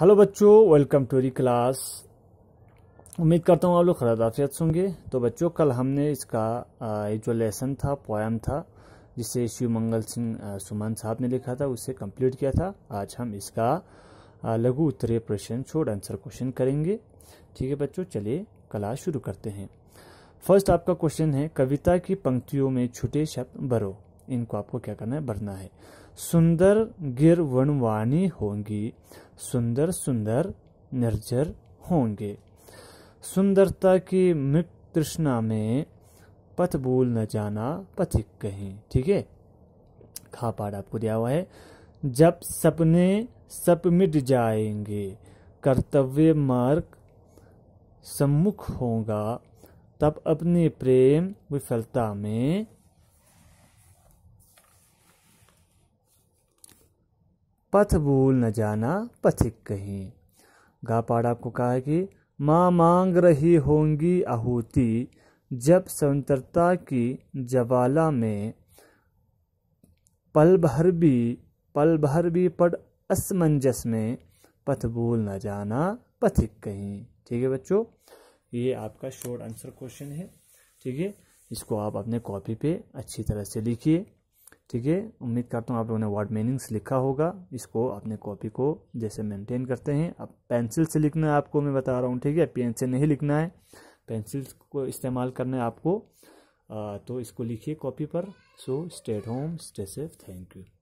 hello बच्चों welcome to री class उम्मीद करता हूँ आप लोग खरादाफियत होंगे तो बच्चों कल हमने इसका एक जो लेसन था पोएम था जिसे शिव मंगल सिंह सुमन साहब ने लिखा था उसे कंप्लीट किया था आज हम इसका लघु उत्तरीय प्रश्न छोड़ आंसर क्वेश्चन करेंगे ठीक है बच्चों चलिए क्लास शुरू करते हैं फर्स्ट आपका क्वेश्चन है कविता की पंक्तियों में छुटे शब्द भरो इनको आपको क्या करना है भरना है सुंदर गिर वनवाणी होंगी सुंदर सुंदर निर्जर होंगे सुंदरता की मृत तृष्णा में पथ भूल न जाना पथिक कहीं ठीक है खा पाठ आपको दिया हुआ है जब सपने सप मिट जाएंगे कर्तव्य मार्ग सम्मुख होगा तब अपने प्रेम विफलता में पथ भूल न जाना पथिक कहीं गापाड़ आपको कहा है कि माँ मांग रही होंगी आहूति जब स्वतंत्रता की जवाला में पल भर भी पल भर भी पड़ असमंजस में पथ भूल न जाना पथिक कहीं ठीक है बच्चों ये आपका शॉर्ट आंसर क्वेश्चन है ठीक है इसको आप अपने कॉपी पे अच्छी तरह से लिखिए ठीक है उम्मीद करता हूँ आप लोगों ने वर्ड मीनिंग्स लिखा होगा इसको अपने कॉपी को जैसे मेंटेन करते हैं अब पेंसिल से लिखना है आपको मैं बता रहा हूँ ठीक है पेन से नहीं लिखना है पेंसिल को इस्तेमाल करना है आपको आ, तो इसको लिखिए कॉपी पर so stay at home stay safe thank you